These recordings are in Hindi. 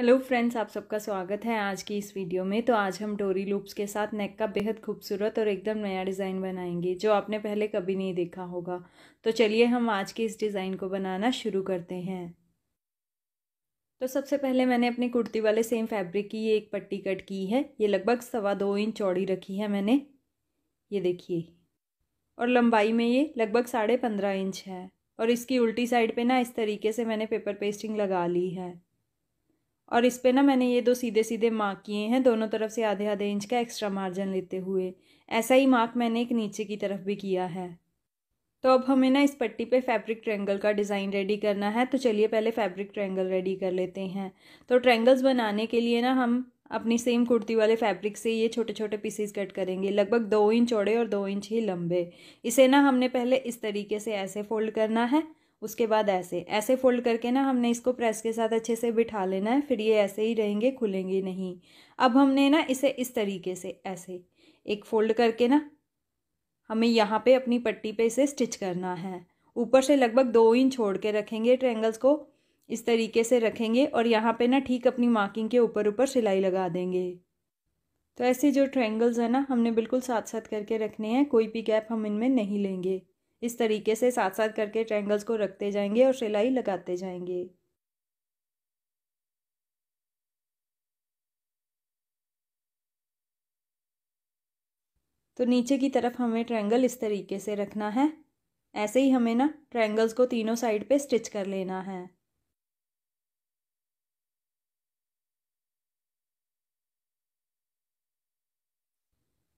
हेलो फ्रेंड्स आप सबका स्वागत है आज की इस वीडियो में तो आज हम डोरी लूप्स के साथ नेक का बेहद खूबसूरत और एकदम नया डिज़ाइन बनाएंगे जो आपने पहले कभी नहीं देखा होगा तो चलिए हम आज के इस डिज़ाइन को बनाना शुरू करते हैं तो सबसे पहले मैंने अपनी कुर्ती वाले सेम फैब्रिक की ये एक पट्टी कट की है ये लगभग सवा दो इंच चौड़ी रखी है मैंने ये देखिए और लंबाई में ये लगभग साढ़े पंद्रह इंच है और इसकी उल्टी साइड पे ना इस तरीके से मैंने पेपर पेस्टिंग लगा ली है और इस पे ना मैंने ये दो सीधे सीधे मार्क किए हैं दोनों तरफ से आधे आधे इंच का एक्स्ट्रा मार्जिन लेते हुए ऐसा ही मार्क मैंने एक नीचे की तरफ भी किया है तो अब हमें ना इस पट्टी पे फैब्रिक ट्रैंगल का डिज़ाइन रेडी करना है तो चलिए पहले फैब्रिक ट्रेंगल रेडी कर लेते हैं तो ट्रैंगल्स बनाने के लिए ना हम अपनी सेम कुर्ती वाले फैब्रिक से ये छोटे छोटे पीसेस कट करेंगे लगभग दो इंच चौड़े और दो इंच ही लंबे इसे ना हमने पहले इस तरीके से ऐसे फोल्ड करना है उसके बाद ऐसे ऐसे फोल्ड करके ना हमने इसको प्रेस के साथ अच्छे से बिठा लेना है फिर ये ऐसे ही रहेंगे खुलेंगे नहीं अब हमने ना इसे इस तरीके से ऐसे एक फोल्ड करके ना हमें यहाँ पे अपनी पट्टी पे इसे स्टिच करना है ऊपर से लगभग दो इंच छोड़ के रखेंगे ट्रेंगल्स को इस तरीके से रखेंगे और यहाँ पे ना ठीक अपनी मार्किंग के ऊपर ऊपर सिलाई लगा देंगे तो ऐसे जो ट्रेंगल्स हैं ना हमने बिल्कुल साथ साथ करके रखने हैं कोई भी गैप हम इनमें नहीं लेंगे इस तरीके से साथ साथ करके ट्रैंगल्स को रखते जाएंगे और सिलाई लगाते जाएंगे तो नीचे की तरफ हमें ट्रैंगल इस तरीके से रखना है ऐसे ही हमें ना ट्रैंगल्स को तीनों साइड पे स्टिच कर लेना है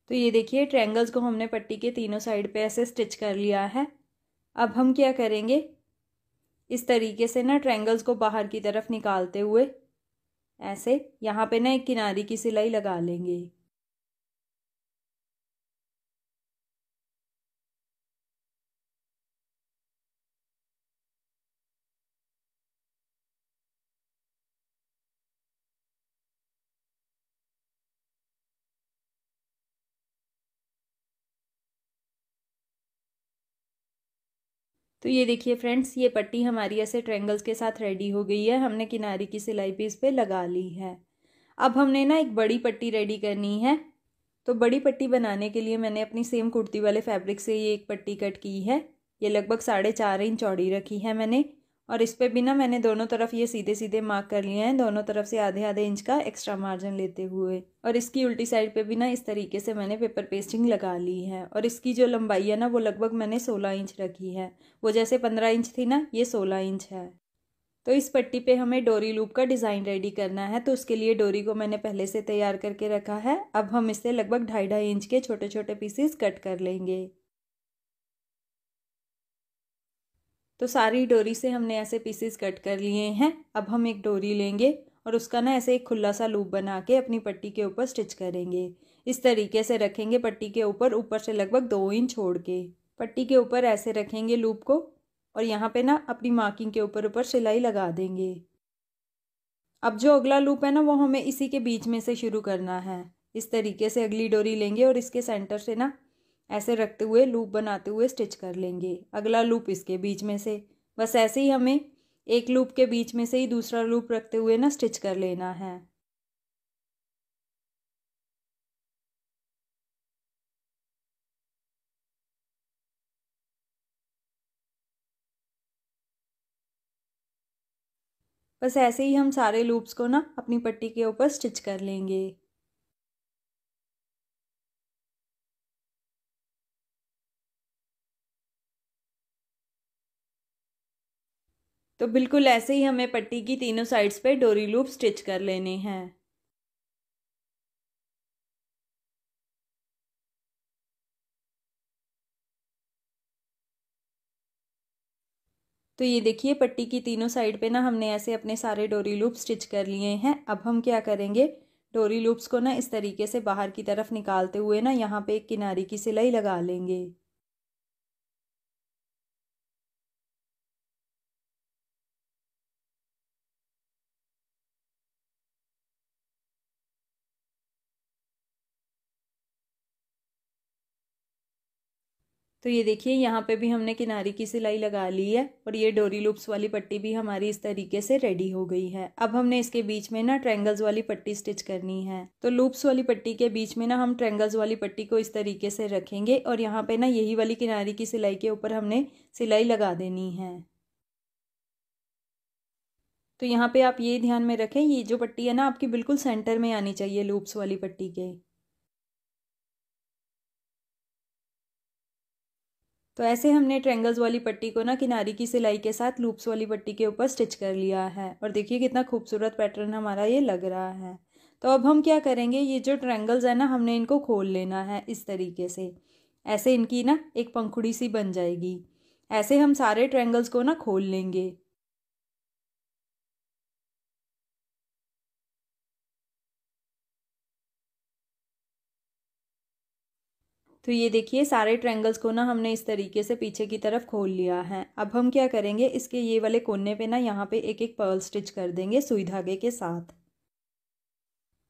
तो ये देखिए ट्रैंगल्स को हमने पट्टी के तीनों साइड पे ऐसे स्टिच कर लिया है अब हम क्या करेंगे इस तरीके से ना ट्रैंगल्स को बाहर की तरफ निकालते हुए ऐसे यहाँ पे ना एक किनारी की सिलाई लगा लेंगे तो ये देखिए फ्रेंड्स ये पट्टी हमारी ऐसे ट्रेंगल्स के साथ रेडी हो गई है हमने किनारे की सिलाई भी इस पर लगा ली है अब हमने ना एक बड़ी पट्टी रेडी करनी है तो बड़ी पट्टी बनाने के लिए मैंने अपनी सेम कुर्ती वाले फैब्रिक से ये एक पट्टी कट की है ये लगभग साढ़े चार इंच चौड़ी रखी है मैंने और इस पर भी ना मैंने दोनों तरफ ये सीधे सीधे मार्क कर लिए हैं दोनों तरफ से आधे आधे इंच का एक्स्ट्रा मार्जिन लेते हुए और इसकी उल्टी साइड पे भी ना इस तरीके से मैंने पेपर पेस्टिंग लगा ली है और इसकी जो लंबाई है ना वो लगभग मैंने सोलह इंच रखी है वो जैसे पंद्रह इंच थी ना ये सोलह इंच है तो इस पट्टी पे हमें डोरी लूप का डिज़ाइन रेडी करना है तो उसके लिए डोरी को मैंने पहले से तैयार करके रखा है अब हम इसे लगभग ढाई ढाई इंच के छोटे छोटे पीसेस कट कर लेंगे तो सारी डोरी से हमने ऐसे पीसेस कट कर लिए हैं अब हम एक डोरी लेंगे और उसका ना ऐसे एक खुला सा लूप बना के अपनी पट्टी के ऊपर स्टिच करेंगे इस तरीके से रखेंगे पट्टी के ऊपर ऊपर से लगभग दो इंच छोड़ के पट्टी के ऊपर ऐसे रखेंगे लूप को और यहाँ पे ना अपनी मार्किंग के ऊपर ऊपर सिलाई लगा देंगे अब जो अगला लूप है ना वो हमें इसी के बीच में से शुरू करना है इस तरीके से अगली डोरी लेंगे और इसके सेंटर से ना ऐसे रखते हुए लूप बनाते हुए स्टिच कर लेंगे अगला लूप इसके बीच में से बस ऐसे ही हमें एक लूप के बीच में से ही दूसरा लूप रखते हुए ना स्टिच कर लेना है बस ऐसे ही हम सारे लूप्स को ना अपनी पट्टी के ऊपर स्टिच कर लेंगे तो बिल्कुल ऐसे ही हमें पट्टी की तीनों साइड्स पे डोरी लूप स्टिच कर लेने हैं तो ये देखिए पट्टी की तीनों साइड पे ना हमने ऐसे अपने सारे डोरी लूप स्टिच कर लिए हैं अब हम क्या करेंगे डोरी लूप्स को ना इस तरीके से बाहर की तरफ निकालते हुए ना यहाँ पे एक किनारी की सिलाई लगा लेंगे तो ये देखिए यहाँ पे भी हमने किनारे की सिलाई लगा ली है और ये डोरी लूप्स वाली पट्टी भी हमारी इस तरीके से रेडी हो गई है अब हमने इसके बीच में ना ट्रेंगल्स वाली पट्टी स्टिच करनी है तो लूप्स वाली पट्टी के बीच में ना हम ट्रेंगल्स वाली पट्टी को इस तरीके से रखेंगे और यहाँ पे ना यही वाली किनारे की सिलाई के ऊपर हमने सिलाई लगा देनी है तो यहाँ पे आप ये ध्यान में रखें ये जो पट्टी है ना आपकी बिल्कुल सेंटर में आनी चाहिए लूप्स वाली पट्टी के तो ऐसे हमने ट्रेंगल्स वाली पट्टी को ना किनारी की सिलाई के साथ लूप्स वाली पट्टी के ऊपर स्टिच कर लिया है और देखिए कितना खूबसूरत पैटर्न हमारा ये लग रहा है तो अब हम क्या करेंगे ये जो ट्रेंगल्स है ना हमने इनको खोल लेना है इस तरीके से ऐसे इनकी ना एक पंखुड़ी सी बन जाएगी ऐसे हम सारे ट्रेंगल्स को ना खोल लेंगे तो ये देखिए सारे ट्रैंगल्स को ना हमने इस तरीके से पीछे की तरफ खोल लिया है अब हम क्या करेंगे इसके ये वाले कोने पे ना यहाँ पे एक एक पर्ल स्टिच कर देंगे सुई धागे के साथ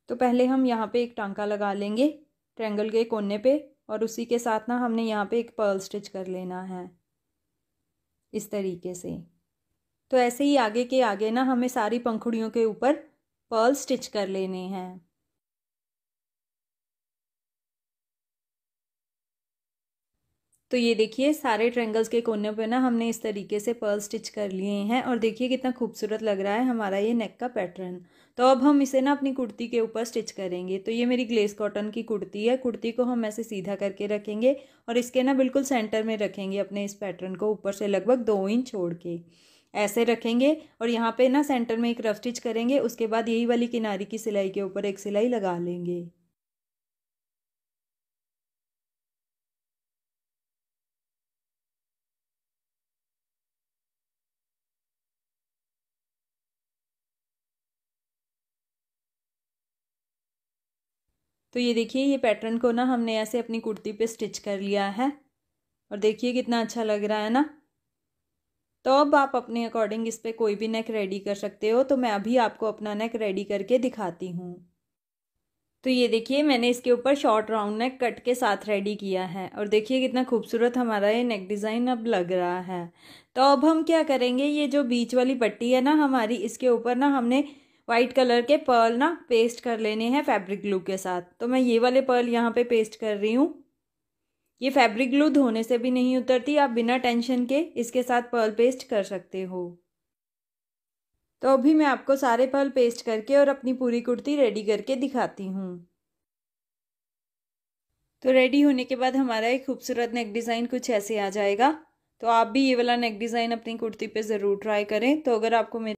तो पहले हम यहाँ पे एक टांका लगा लेंगे ट्रैंगल के कोने पे और उसी के साथ ना हमने यहाँ पे एक पर्ल स्टिच कर लेना है इस तरीके से तो ऐसे ही आगे के आगे ना हमें सारी पंखुड़ियों के ऊपर पर्ल स्टिच कर लेने हैं तो ये देखिए सारे ट्रेंगल्स के कोने पे ना हमने इस तरीके से पर्ल स्टिच कर लिए हैं और देखिए कितना खूबसूरत लग रहा है हमारा ये नेक का पैटर्न तो अब हम इसे ना अपनी कुर्ती के ऊपर स्टिच करेंगे तो ये मेरी ग्लेस कॉटन की कुर्ती है कुर्ती को हम ऐसे सीधा करके रखेंगे और इसके ना बिल्कुल सेंटर में रखेंगे अपने इस पैटर्न को ऊपर से लगभग दो इंच छोड़ के ऐसे रखेंगे और यहाँ पे ना सेंटर में एक रफ स्टिच करेंगे उसके बाद यही वाली किनारी की सिलाई के ऊपर एक सिलाई लगा लेंगे तो ये देखिए ये पैटर्न को ना हमने ऐसे अपनी कुर्ती पे स्टिच कर लिया है और देखिए कितना अच्छा लग रहा है ना तो अब आप अपने अकॉर्डिंग इस पर कोई भी नेक रेडी कर सकते हो तो मैं अभी आपको अपना नेक रेडी करके दिखाती हूँ तो ये देखिए मैंने इसके ऊपर शॉर्ट राउंड नेक कट के साथ रेडी किया है और देखिए कितना खूबसूरत हमारा ये नेक डिज़ाइन अब लग रहा है तो अब हम क्या करेंगे ये जो बीच वाली पट्टी है ना हमारी इसके ऊपर ना हमने वाइट कलर के पर्ल ना पेस्ट कर लेने हैं फैब्रिक ग्लू के साथ तो मैं ये वाले पर्ल यहाँ पे पेस्ट कर रही हूँ ये फैब्रिक ग्लू धोने से भी नहीं उतरती आप बिना टेंशन के इसके साथ पर्ल पेस्ट कर सकते हो तो अभी मैं आपको सारे पर्ल पेस्ट करके और अपनी पूरी कुर्ती रेडी करके दिखाती हूँ तो रेडी होने के बाद हमारा एक खूबसूरत नेक डिज़ाइन कुछ ऐसे आ जाएगा तो आप भी ये वाला नेक डिज़ाइन अपनी कुर्ती पे ज़रूर ट्राई करें तो अगर आपको मेरे